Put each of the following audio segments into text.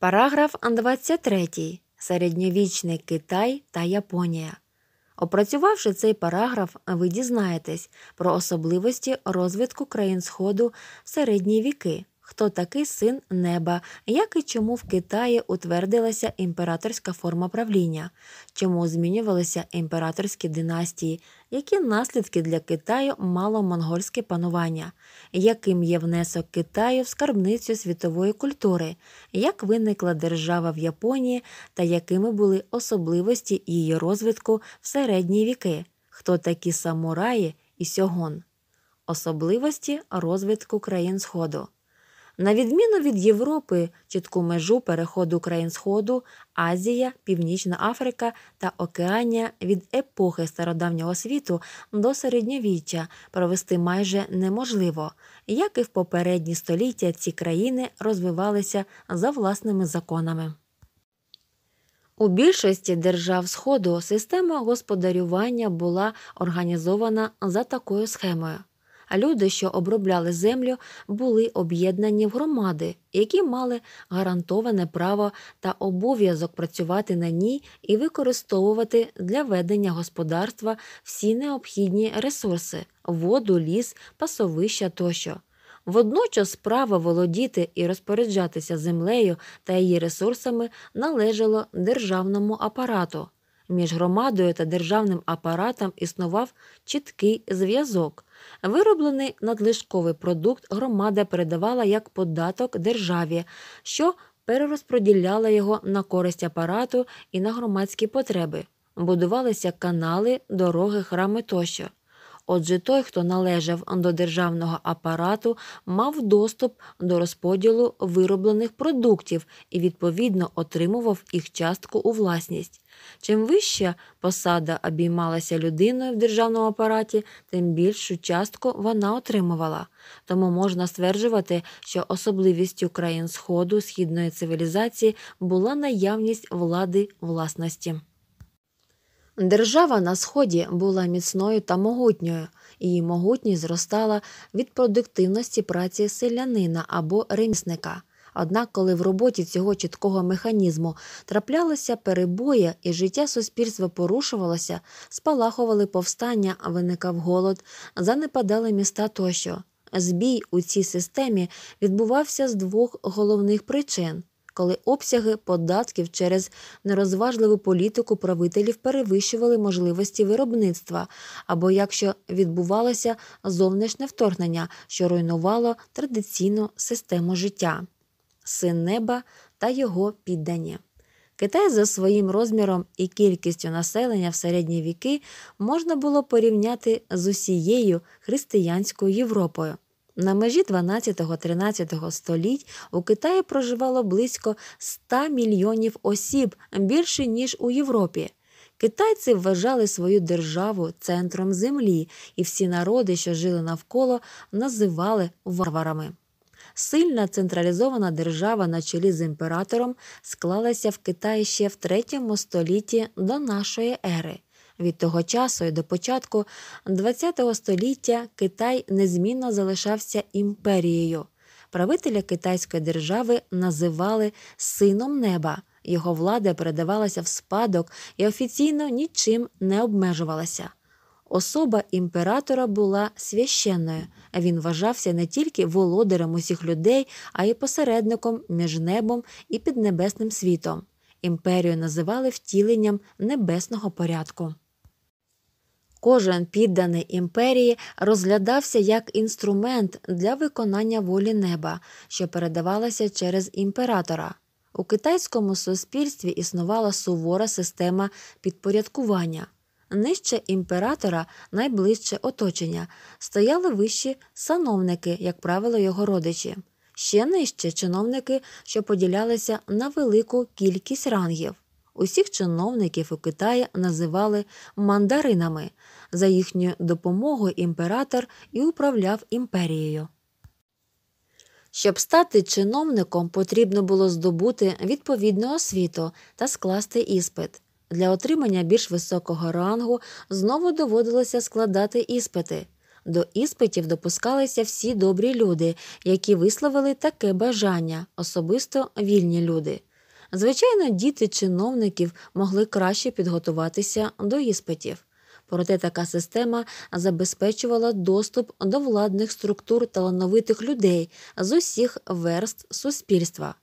Параграф 23. Середньовічний Китай та Японія. Опрацювавши цей параграф, ви дізнаєтесь про особливості розвитку країн Сходу в середні віки, хто такий син неба, як і чому в Китаї утвердилася імператорська форма правління, чому змінювалися імператорські династії, які наслідки для Китаю мало монгольське панування, яким є внесок Китаю в скарбницю світової культури, як виникла держава в Японії та якими були особливості її розвитку в середні віки, хто такі самураї і сьогон. Особливості розвитку країн Сходу на відміну від Європи, чітку межу переходу країн Сходу, Азія, Північна Африка та Океанія від епохи стародавнього світу до середньовіччя провести майже неможливо, як і в попередні століття ці країни розвивалися за власними законами. У більшості держав Сходу система господарювання була організована за такою схемою а люди, що обробляли землю, були об'єднані в громади, які мали гарантоване право та обов'язок працювати на ній і використовувати для ведення господарства всі необхідні ресурси воду, ліс, пасовища тощо. Водночас право володіти і розпоряджатися землею та її ресурсами належало державному апарату. Між громадою та державним апаратом існував чіткий зв'язок. Вироблений надлишковий продукт громада передавала як податок державі, що перерозподіляла його на користь апарату і на громадські потреби. Будувалися канали, дороги, храми тощо. Отже, той, хто належав до державного апарату, мав доступ до розподілу вироблених продуктів і відповідно отримував їх частку у власність. Чим вища посада обіймалася людиною в державному апараті, тим більшу частку вона отримувала. Тому можна стверджувати, що особливістю країн Сходу східної цивілізації була наявність влади власності. Держава на сході була міцною та могутньою, її могутність зростала від продуктивності праці селянина або ремісника. Однак, коли в роботі цього чіткого механізму траплялися перебої і життя суспільства порушувалося, спалахували повстання, виникав голод, занепадали міста тощо. Збій у цій системі відбувався з двох головних причин коли обсяги податків через нерозважливу політику правителів перевищували можливості виробництва, або якщо відбувалося зовнішнє вторгнення, що руйнувало традиційну систему життя, син неба та його піддані. Китай за своїм розміром і кількістю населення в середні віки можна було порівняти з усією християнською Європою. На межі 12-13 століть у Китаї проживало близько 100 мільйонів осіб більше ніж у Європі. Китайці вважали свою державу центром землі, і всі народи, що жили навколо, називали варварами. Сильна централізована держава на чолі з імператором склалася в Китаї ще в третьому столітті до нашої ери. Від того часу і до початку ХХ століття Китай незмінно залишався імперією. Правителя Китайської держави називали сином неба. Його влада передавалася в спадок і офіційно нічим не обмежувалася. Особа імператора була священною, а він вважався не тільки володарем усіх людей, а й посередником між небом і піднебесним світом. Імперію називали втіленням небесного порядку. Кожен підданий імперії розглядався як інструмент для виконання волі неба, що передавалася через імператора. У китайському суспільстві існувала сувора система підпорядкування. Нижче імператора, найближче оточення, стояли вищі сановники, як правило, його родичі, ще нижче чиновники, що поділялися на велику кількість рангів. Усіх чиновників у Китаї називали мандаринами, за їхню допомогу імператор і управляв імперією. Щоб стати чиновником, потрібно було здобути відповідну освіту та скласти іспит. Для отримання більш високого рангу знову доводилося складати іспити. До іспитів допускалися всі добрі люди, які висловили таке бажання, особисто вільні люди. Звичайно, діти чиновників могли краще підготуватися до іспитів. Проте така система забезпечувала доступ до владних структур талановитих людей з усіх верст суспільства.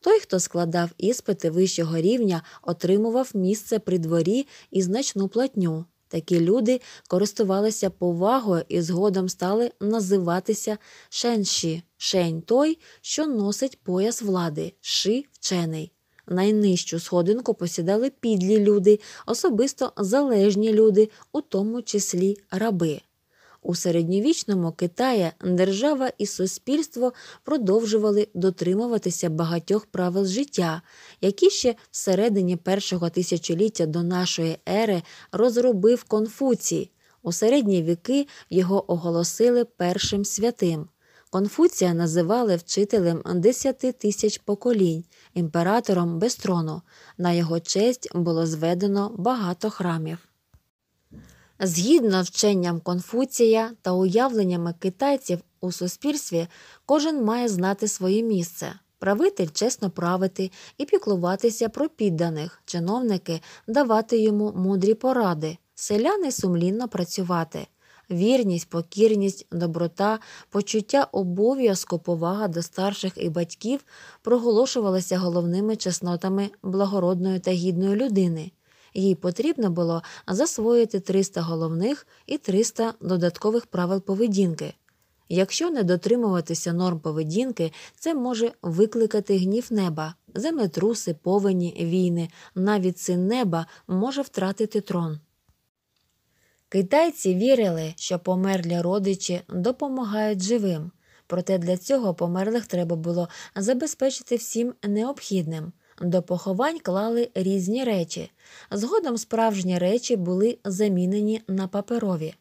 Той, хто складав іспити вищого рівня, отримував місце при дворі і значну платню. Такі люди користувалися повагою і згодом стали називатися шенші, шень той, що носить пояс влади, ши вчений найнижчу сходинку посідали підлі люди, особисто залежні люди, у тому числі раби. У середньовічному Китаї держава і суспільство продовжували дотримуватися багатьох правил життя, які ще всередині першого тисячоліття до нашої ери розробив Конфуцій. У середні віки його оголосили першим святим. Конфуція називали вчителем десяти тисяч поколінь, імператором без трону. На його честь було зведено багато храмів. Згідно вченням Конфуція та уявленнями китайців у суспільстві, кожен має знати своє місце. Правитель чесно правити і піклуватися про підданих, чиновники давати йому мудрі поради, селяни сумлінно працювати, вірність, покірність, доброта, почуття обов'язку, повага до старших і батьків проголошувалися головними чеснотами благородної та гідної людини. Їй потрібно було засвоїти 300 головних і 300 додаткових правил поведінки. Якщо не дотримуватися норм поведінки, це може викликати гнів неба, землетруси, повені, війни, навіть син неба може втратити трон. Китайці вірили, що померлі родичі допомагають живим, проте для цього померлих треба було забезпечити всім необхідним. До поховань клали різні речі. Згодом справжні речі були замінені на паперові.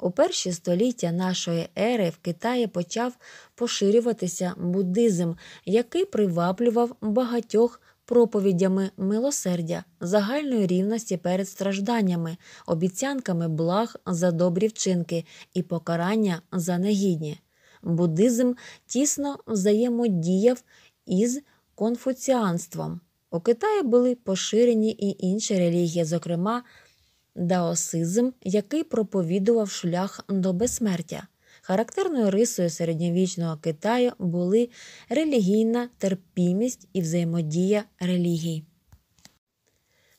У перші століття нашої ери в Китаї почав поширюватися буддизм, який приваблював багатьох проповідями милосердя, загальної рівності перед стражданнями, обіцянками благ за добрі вчинки і покарання за негідні. Буддизм тісно взаємодіяв із конфуціанством. У Китаї були поширені і інші релігії, зокрема даосизм, який проповідував шлях до безсмертя. Характерною рисою середньовічного Китаю були релігійна терпімість і взаємодія релігій.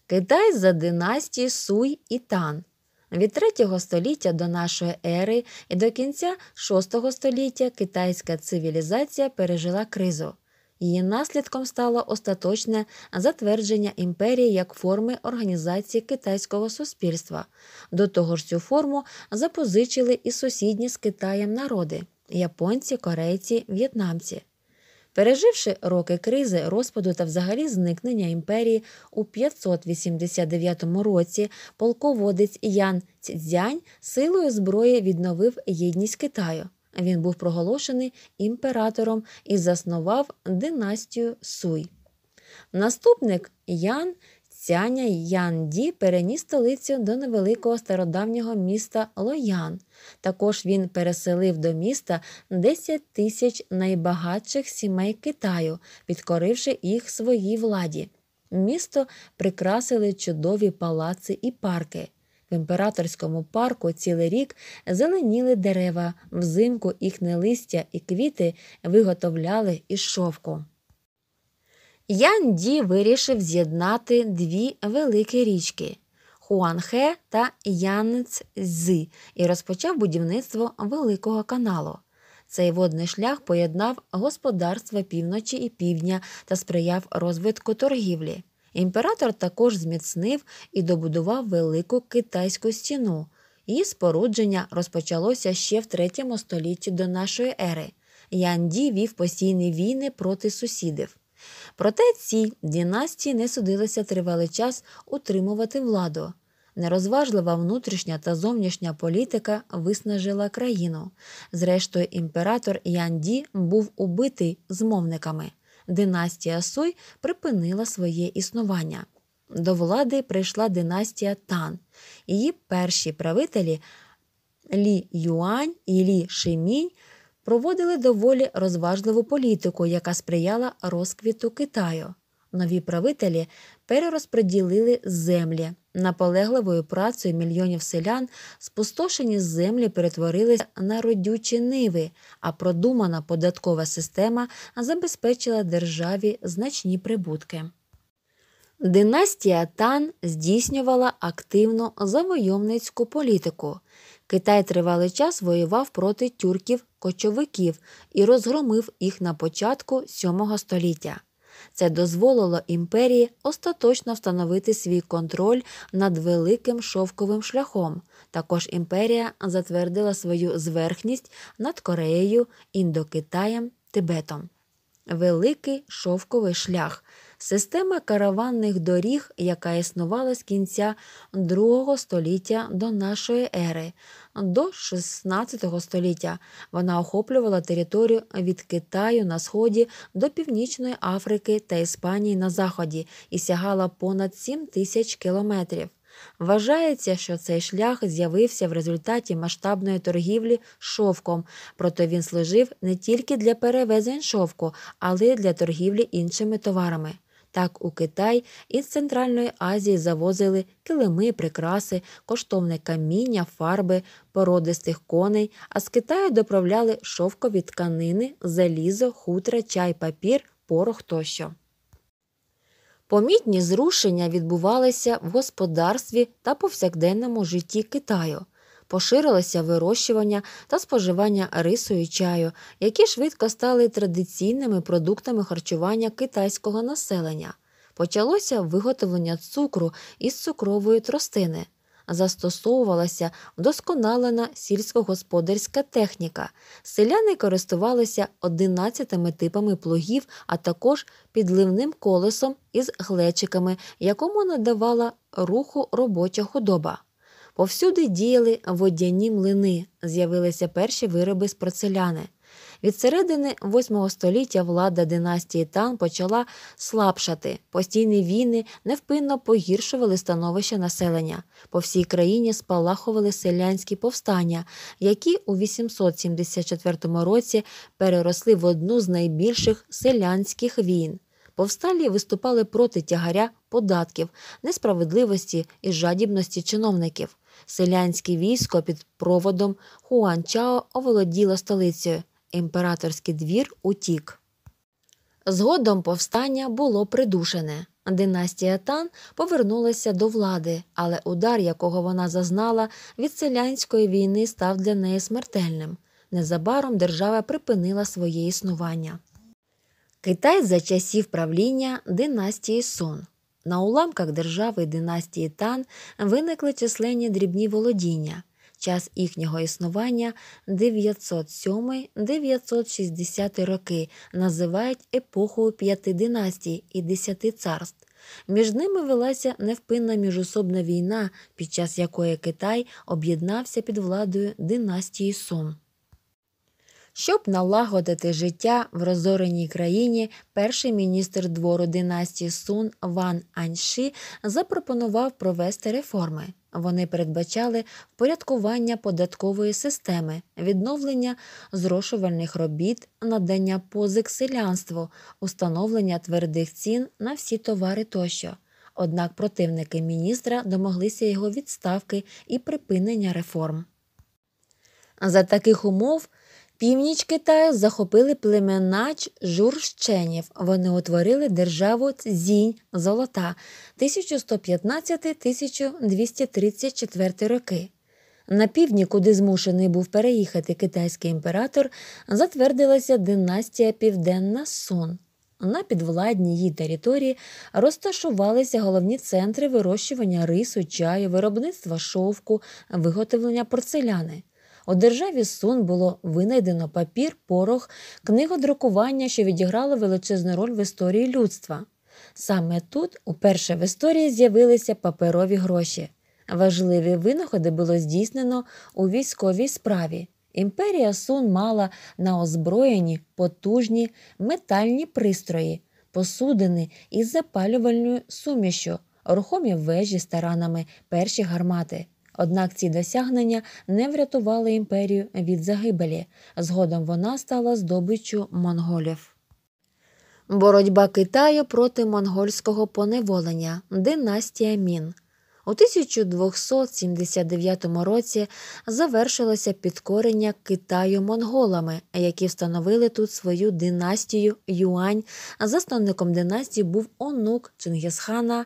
Китай за династії Суй і Тан. Від 3 століття до нашої ери і до кінця 6 століття китайська цивілізація пережила кризу. Її наслідком стало остаточне затвердження імперії як форми організації китайського суспільства. До того ж, цю форму запозичили і сусідні з Китаєм народи японці, корейці, в'єтнамці. Переживши роки кризи, розпаду та взагалі зникнення імперії у 589 році, полководець Ян Цзянь силою зброї відновив єдність Китаю. Він був проголошений імператором і заснував династію Суй. Наступник Ян Цяня Янді переніс столицю до невеликого стародавнього міста Лоян. Також він переселив до міста 10 тисяч найбагатших сімей Китаю, підкоривши їх своїй владі. Місто прикрасили чудові палаци і парки. В імператорському парку цілий рік зеленіли дерева, взимку їхне листя і квіти виготовляли із шовку. Ян Ді вирішив з'єднати дві великі річки Хуанхе та Янцзи і розпочав будівництво Великого каналу. Цей водний шлях поєднав господарства півночі і півдня та сприяв розвитку торгівлі. Імператор також зміцнив і добудував велику китайську стіну. Її спорудження розпочалося ще в третьому столітті до нашої ери. Янді вів постійні війни проти сусідів. Проте цій династії не судилося тривалий час утримувати владу. Нерозважлива внутрішня та зовнішня політика виснажила країну. Зрештою, імператор Янді був убитий змовниками династія Суй припинила своє існування. До влади прийшла династія Тан. Її перші правителі Лі Юань і Лі Шимінь проводили доволі розважливу політику, яка сприяла розквіту Китаю. Нові правителі перерозподілили землі. Наполегливою працею мільйонів селян спустошені землі перетворилися на родючі ниви, а продумана податкова система забезпечила державі значні прибутки. Династія Тан здійснювала активну завойовницьку політику. Китай тривалий час воював проти тюрків-кочовиків і розгромив їх на початку VII століття. Це дозволило імперії остаточно встановити свій контроль над великим шовковим шляхом. Також імперія затвердила свою зверхність над Кореєю, Індокитаєм, Тибетом. Великий шовковий шлях система караванних доріг, яка існувала з кінця II століття до нашої ери, до XVI століття. Вона охоплювала територію від Китаю на сході до Північної Африки та Іспанії на заході і сягала понад 7 тисяч кілометрів. Вважається, що цей шлях з'явився в результаті масштабної торгівлі шовком, проте він служив не тільки для перевезень шовку, але й для торгівлі іншими товарами. Так у Китай із Центральної Азії завозили килими, прикраси, коштовне каміння, фарби, породистих коней, а з Китаю доправляли шовкові тканини, залізо, хутра, чай, папір, порох тощо. Помітні зрушення відбувалися в господарстві та повсякденному житті Китаю поширилося вирощування та споживання рису і чаю, які швидко стали традиційними продуктами харчування китайського населення. Почалося виготовлення цукру із цукрової тростини. Застосовувалася вдосконалена сільськогосподарська техніка. Селяни користувалися 11 типами плугів, а також підливним колесом із глечиками, якому надавала руху робоча худоба. Повсюди діяли водяні млини, з'явилися перші вироби з порцеляни. Від середини VIII століття влада династії Тан почала слабшати. Постійні війни невпинно погіршували становище населення. По всій країні спалахували селянські повстання, які у 874 році переросли в одну з найбільших селянських війн. Повсталі виступали проти тягаря податків, несправедливості і жадібності чиновників. Селянське військо під проводом Хуан Чао оволоділо столицею. Імператорський двір утік. Згодом повстання було придушене. Династія Тан повернулася до влади, але удар, якого вона зазнала від селянської війни, став для неї смертельним. Незабаром держава припинила своє існування. Китай за часів правління династії Сон на уламках держави династії Тан виникли численні дрібні володіння. Час їхнього існування 907-960 роки називають епохою п'яти династій і десяти царств. Між ними велася невпинна міжособна війна, під час якої Китай об'єднався під владою династії Сун щоб налагодити життя в розореній країні, перший міністр двору династії Сун Ван Аньші запропонував провести реформи. Вони передбачали впорядкування податкової системи, відновлення зрошувальних робіт, надання позик селянству, установлення твердих цін на всі товари тощо. Однак противники міністра домоглися його відставки і припинення реформ. За таких умов Північ Китаю захопили племена журщенів. Вони утворили державу Зінь Золота 1115-1234 роки. На півдні, куди змушений був переїхати китайський імператор, затвердилася династія Південна Сун. На підвладній її території розташувалися головні центри вирощування рису, чаю, виробництва шовку, виготовлення порцеляни. У державі Сун було винайдено папір, порох, книгодрукування, що відіграло величезну роль в історії людства. Саме тут, уперше в історії, з'явилися паперові гроші. Важливі винаходи було здійснено у військовій справі. Імперія Сун мала на озброєні потужні метальні пристрої, посудини із запалювальною сумішю, рухомі вежі з таранами, перші гармати. Однак ці досягнення не врятували імперію від загибелі. Згодом вона стала здобиччю монголів. Боротьба Китаю проти монгольського поневолення династія Мін. У 1279 році завершилося підкорення Китаю монголами, які встановили тут свою династію Юань. Засновником династії був онук Чингісхана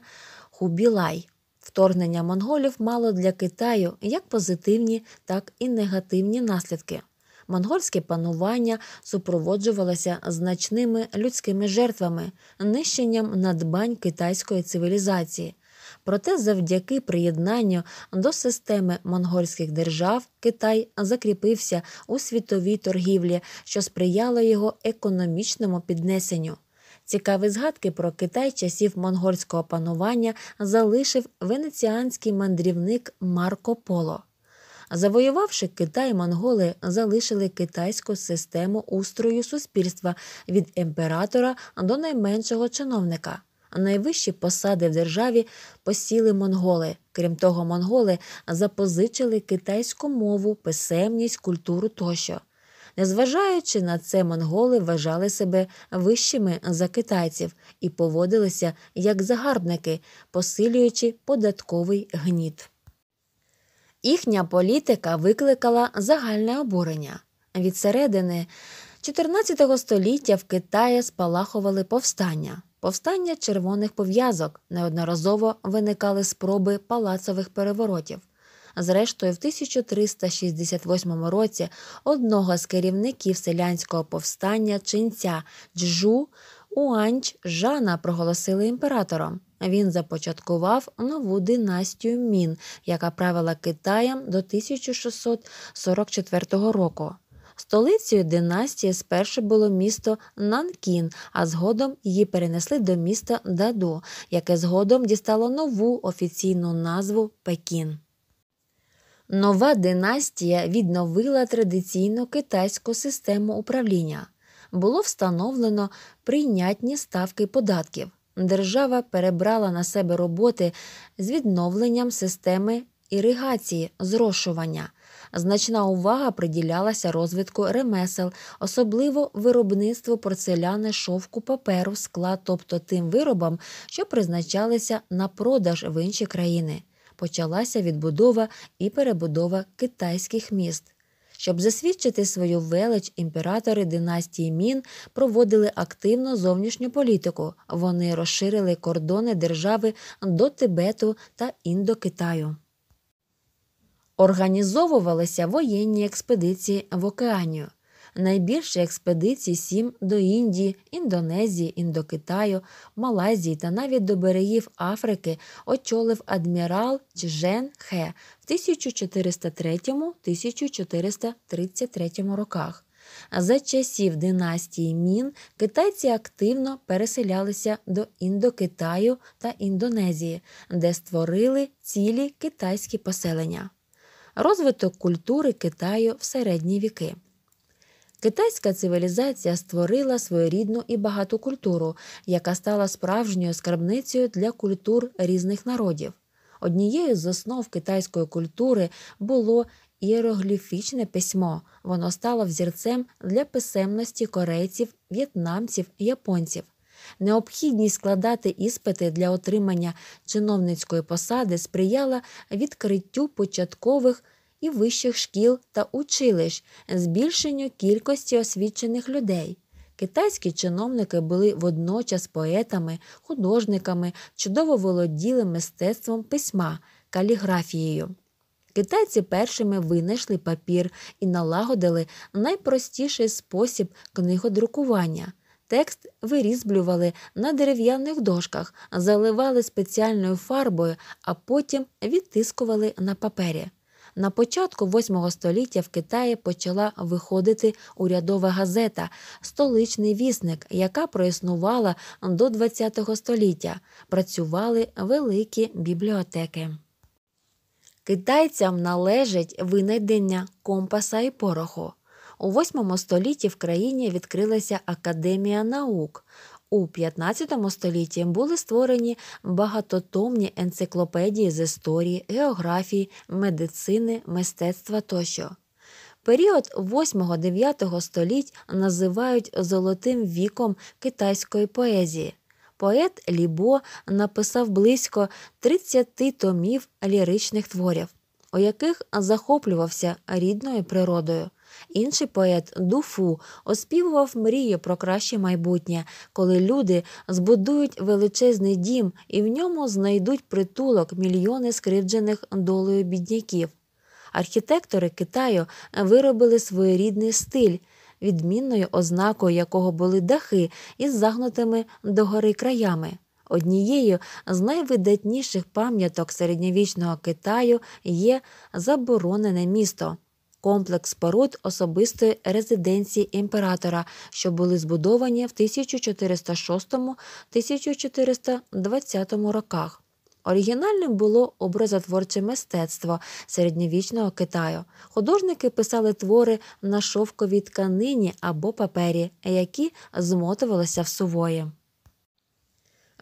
Хубілай. Вторгнення монголів мало для Китаю як позитивні, так і негативні наслідки. Монгольське панування супроводжувалося значними людськими жертвами, нищенням надбань китайської цивілізації. Проте, завдяки приєднанню до системи монгольських держав, Китай закріпився у світовій торгівлі, що сприяло його економічному піднесенню. Цікаві згадки про Китай часів монгольського панування залишив венеціанський мандрівник Марко Поло. Завоювавши Китай, монголи залишили китайську систему устрою суспільства від імператора до найменшого чиновника. Найвищі посади в державі посіли монголи. Крім того, монголи запозичили китайську мову, писемність, культуру тощо. Незважаючи на це, монголи вважали себе вищими за китайців і поводилися як загарбники, посилюючи податковий гніт. Їхня політика викликала загальне обурення. Від середини 14 століття в Китаї спалахували повстання. Повстання червоних пов'язок неодноразово виникали спроби палацових переворотів. Зрештою, в 1368 році одного з керівників селянського повстання чинця Джу Уанч Жана проголосили імператором. Він започаткував нову династію мін, яка правила Китаєм до 1644 року. Столицею династії спершу було місто Нанкін, а згодом її перенесли до міста Даду, яке згодом дістало нову офіційну назву Пекін. Нова династія відновила традиційну китайську систему управління. Було встановлено прийнятні ставки податків. Держава перебрала на себе роботи з відновленням системи іригації, зрошування. Значна увага приділялася розвитку ремесел, особливо виробництво порцеляни, шовку, паперу, скла, тобто тим виробам, що призначалися на продаж в інші країни почалася відбудова і перебудова китайських міст. Щоб засвідчити свою велич, імператори династії Мін проводили активну зовнішню політику. Вони розширили кордони держави до Тибету та Індокитаю. Організовувалися воєнні експедиції в океанію найбільше експедицій сім до Індії, Індонезії, Індокитаю, Малайзії та навіть до берегів Африки очолив адмірал Чжен Хе в 1403-1433 роках. За часів династії Мін китайці активно переселялися до Індокитаю та Індонезії, де створили цілі китайські поселення. Розвиток культури Китаю в середні віки. Китайська цивілізація створила своєрідну і багату культуру, яка стала справжньою скарбницею для культур різних народів. Однією з основ китайської культури було іерогліфічне письмо. Воно стало взірцем для писемності корейців, в'єтнамців, японців. Необхідність складати іспити для отримання чиновницької посади сприяла відкриттю початкових і вищих шкіл та училищ, збільшенню кількості освічених людей. Китайські чиновники були водночас поетами, художниками, чудово володіли мистецтвом письма, каліграфією. Китайці першими винайшли папір і налагодили найпростіший спосіб книгодрукування. Текст вирізблювали на дерев'яних дошках, заливали спеціальною фарбою, а потім відтискували на папері. На початку 8 століття в Китаї почала виходити урядова газета Столичний вісник, яка проіснувала до ХХ століття. Працювали великі бібліотеки. Китайцям належить винайдення компаса і пороху. У VIII столітті в країні відкрилася Академія наук. У 15 столітті були створені багатотомні енциклопедії з історії, географії, медицини, мистецтва тощо. Період 8-9 століть називають золотим віком китайської поезії. Поет Лібо написав близько 30 томів ліричних творів, у яких захоплювався рідною природою. Інший поет Дуфу оспівував мрію про краще майбутнє, коли люди збудують величезний дім і в ньому знайдуть притулок мільйони скривджених долею бідняків. Архітектори Китаю виробили своєрідний стиль, відмінною ознакою якого були дахи із загнутими догори краями. Однією з найвидатніших пам'яток середньовічного Китаю є заборонене місто комплекс споруд особистої резиденції імператора, що були збудовані в 1406-1420 роках. Оригінальним було образотворче мистецтво середньовічного Китаю. Художники писали твори на шовковій тканині або папері, які змотувалися в сувої.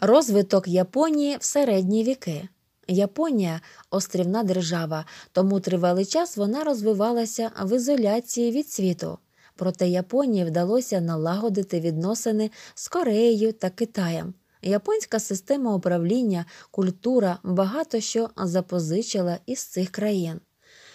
Розвиток Японії в середні віки. Японія острівна держава, тому тривалий час вона розвивалася в ізоляції від світу. Проте Японії вдалося налагодити відносини з Кореєю та Китаєм. Японська система управління, культура багато що запозичила із цих країн.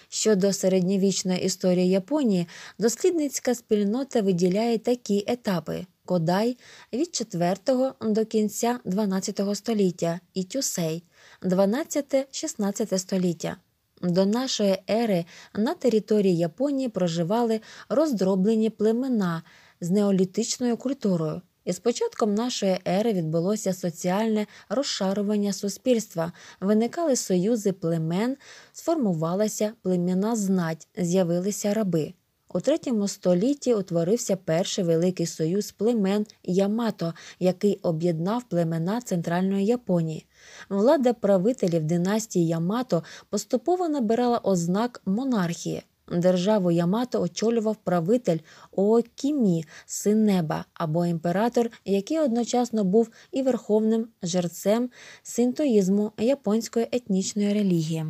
Щодо середньовічної історії Японії, дослідницька спільнота виділяє такі етапи: Кодай від 4 до кінця 12 століття і Тюсей – 12-16 століття. До нашої ери на території Японії проживали роздроблені племена з неолітичною культурою. І з початком нашої ери відбулося соціальне розшарування суспільства, виникали союзи племен, сформувалася племена знать, з'явилися раби. У третьому столітті утворився перший великий союз племен Ямато, який об'єднав племена центральної Японії. Влада правителів династії Ямато поступово набирала ознак монархії. Державу Ямато очолював правитель Оокімі, син неба або імператор, який одночасно був і верховним жерцем синтоїзму японської етнічної релігії.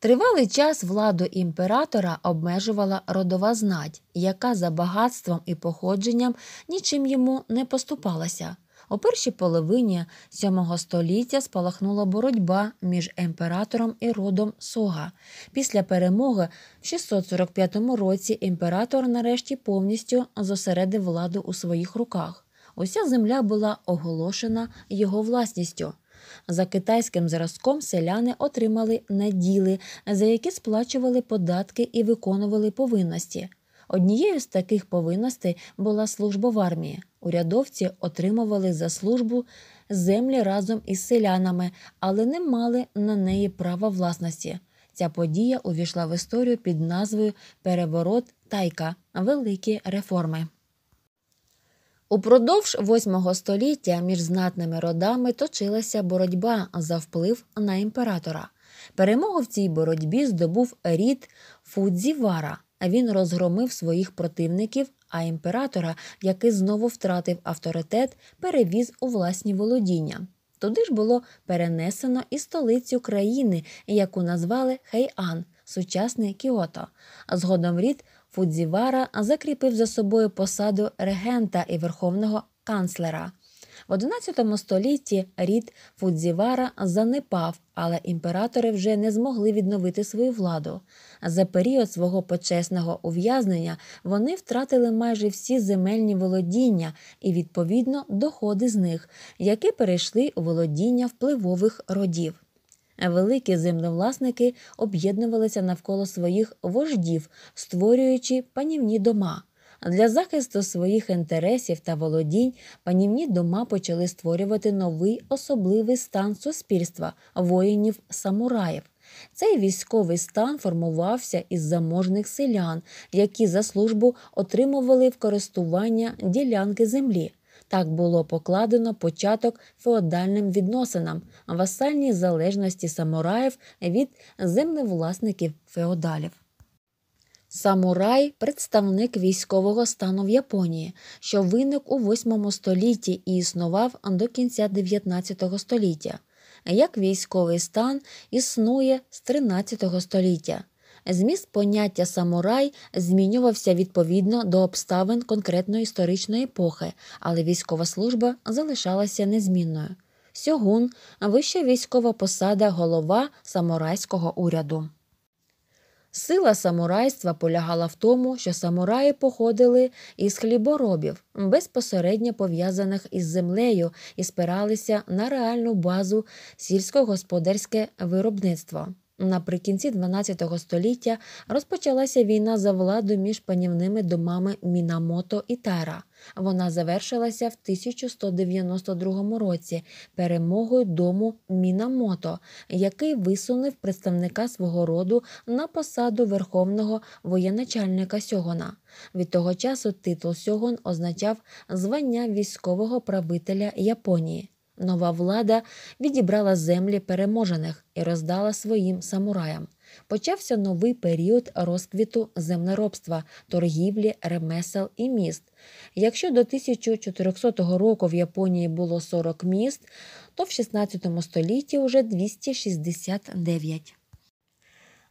Тривалий час владу імператора обмежувала родова знать, яка за багатством і походженням нічим йому не поступалася. У першій половині VII століття спалахнула боротьба між імператором і родом Сога. Після перемоги в 645 році імператор нарешті повністю зосередив владу у своїх руках. Уся земля була оголошена його власністю. За китайським зразком селяни отримали наділи, за які сплачували податки і виконували повинності. Однією з таких повинностей була служба в армії. Урядовці отримували за службу землі разом із селянами, але не мали на неї права власності. Ця подія увійшла в історію під назвою Переворот Тайка великі реформи. Упродовж восьмого століття між знатними родами точилася боротьба за вплив на імператора. Перемогу в цій боротьбі здобув рід Фудзівара. Він розгромив своїх противників, а імператора, який знову втратив авторитет, перевіз у власні володіння. Туди ж було перенесено і столицю країни, яку назвали Хейан, сучасний Кіото. Згодом рід Фудзівара закріпив за собою посаду регента і верховного канцлера. В XI столітті рід Фудзівара занепав, але імператори вже не змогли відновити свою владу. За період свого почесного ув'язнення вони втратили майже всі земельні володіння і, відповідно, доходи з них, які перейшли у володіння впливових родів. Великі землевласники об'єднувалися навколо своїх вождів, створюючи панівні дома. Для захисту своїх інтересів та володінь панівні дома почали створювати новий особливий стан суспільства воїнів самураїв. Цей військовий стан формувався із заможних селян, які за службу отримували в користування ділянки землі. Так було покладено початок феодальним відносинам васальній залежності самураїв від землевласників феодалів. Самурай представник військового стану в Японії, що виник у 8 столітті і існував до кінця 19 століття. Як військовий стан існує з 13 століття. Зміст поняття самурай змінювався відповідно до обставин конкретної історичної епохи, але військова служба залишалася незмінною. Сьогун вища військова посада голова самурайського уряду. Сила самурайства полягала в тому, що самураї походили із хліборобів, безпосередньо пов'язаних із землею, і спиралися на реальну базу сільськогосподарське виробництво. Наприкінці XII століття розпочалася війна за владу між панівними домами Мінамото і Тара. Вона завершилася в 1192 році перемогою дому Мінамото, який висунув представника свого роду на посаду верховного воєначальника Сьогона. Від того часу титул Сьогон означав звання військового правителя Японії. Нова влада відібрала землі переможених і роздала своїм самураям. Почався новий період розквіту землеробства, торгівлі, ремесел і міст. Якщо до 1400 року в Японії було 40 міст, то в 16 столітті вже 269.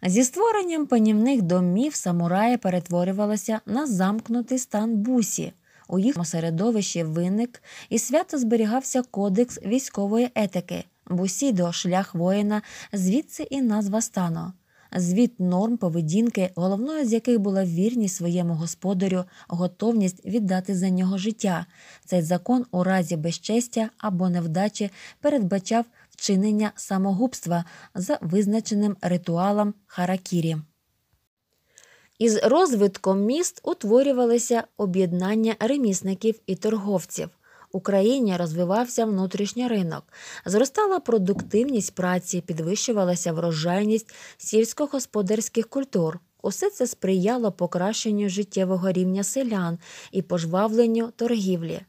Зі створенням панівних домів самураї перетворювалися на замкнутий стан бусі – у їхньому середовищі виник і свято зберігався кодекс військової етики, бусідо, шлях воїна, звідси і назва стану. Звіт норм поведінки, головною з яких була вірність своєму господарю, готовність віддати за нього життя. Цей закон у разі безчестя або невдачі передбачав вчинення самогубства за визначеним ритуалом Харакірі. Із розвитком міст утворювалися об'єднання ремісників і торговців. В Україні розвивався внутрішній ринок, зростала продуктивність праці, підвищувалася врожайність сільськогосподарських культур. Усе це сприяло покращенню життєвого рівня селян і пожвавленню торгівлі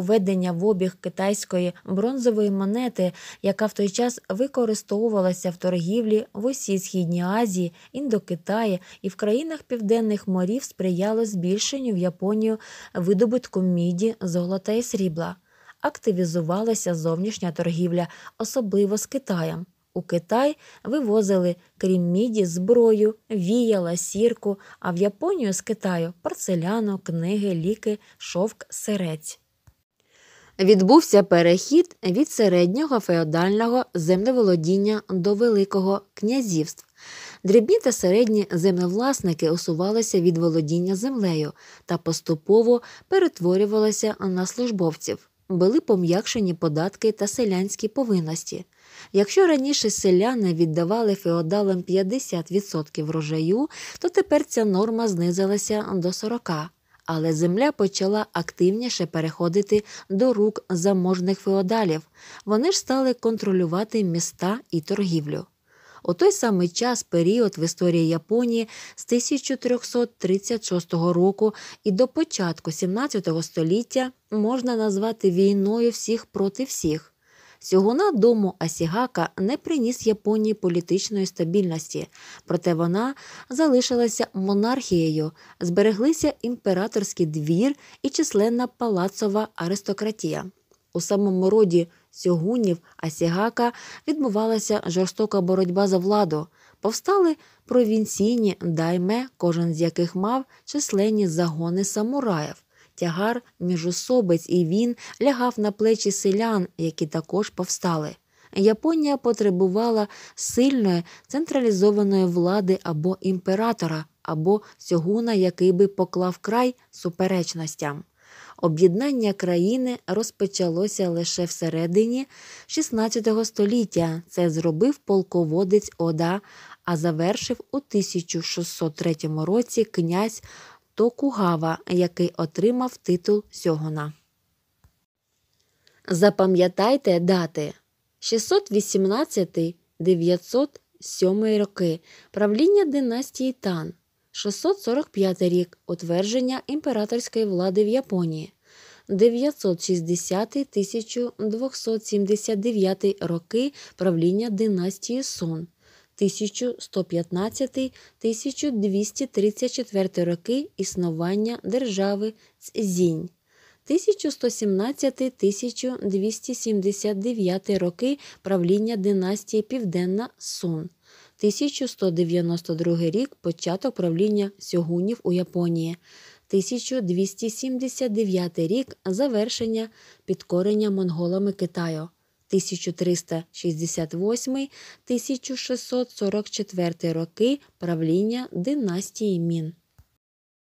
введення в обіг китайської бронзової монети, яка в той час використовувалася в торгівлі в усій східній Азії, Індокитаї і в країнах південних морів сприяло збільшенню в Японію видобутку міді, золота і срібла. Активізувалася зовнішня торгівля, особливо з Китаєм. У Китай вивозили, крім міді, зброю, віяла, сірку, а в Японію з Китаю порцеляну, книги, ліки, шовк, сирець відбувся перехід від середнього феодального землеволодіння до Великого князівств. Дрібні та середні землевласники усувалися від володіння землею та поступово перетворювалися на службовців. Були пом'якшені податки та селянські повинності. Якщо раніше селяни віддавали феодалам 50% врожаю, то тепер ця норма знизилася до 40% але земля почала активніше переходити до рук заможних феодалів. Вони ж стали контролювати міста і торгівлю. У той самий час період в історії Японії з 1336 року і до початку 17 століття можна назвати війною всіх проти всіх. Сьогуна дому Асігака не приніс Японії політичної стабільності, проте вона залишилася монархією, збереглися імператорський двір і численна палацова аристократія. У самому роді сьогунів Асігака відбувалася жорстока боротьба за владу. Повстали провінційні дайме, кожен з яких мав численні загони самураїв тягар міжусобиць, і він лягав на плечі селян, які також повстали. Японія потребувала сильної централізованої влади або імператора, або сьогуна, який би поклав край суперечностям. Об'єднання країни розпочалося лише всередині XVI століття. Це зробив полководець Ода, а завершив у 1603 році князь Токугава, який отримав титул сьогуна. Запам'ятайте дати 618 907 роки правління династії Тан, 645 рік утвердження імператорської влади в Японії, 960 1279 роки правління династії Сун, 1115-1234 роки існування держави Цзінь. 1117-1279 роки правління династії Південна Сун. 1192 рік початок правління сьогунів у Японії. 1279 рік завершення підкорення монголами Китаю. 1368-1644 роки правління династії Мін.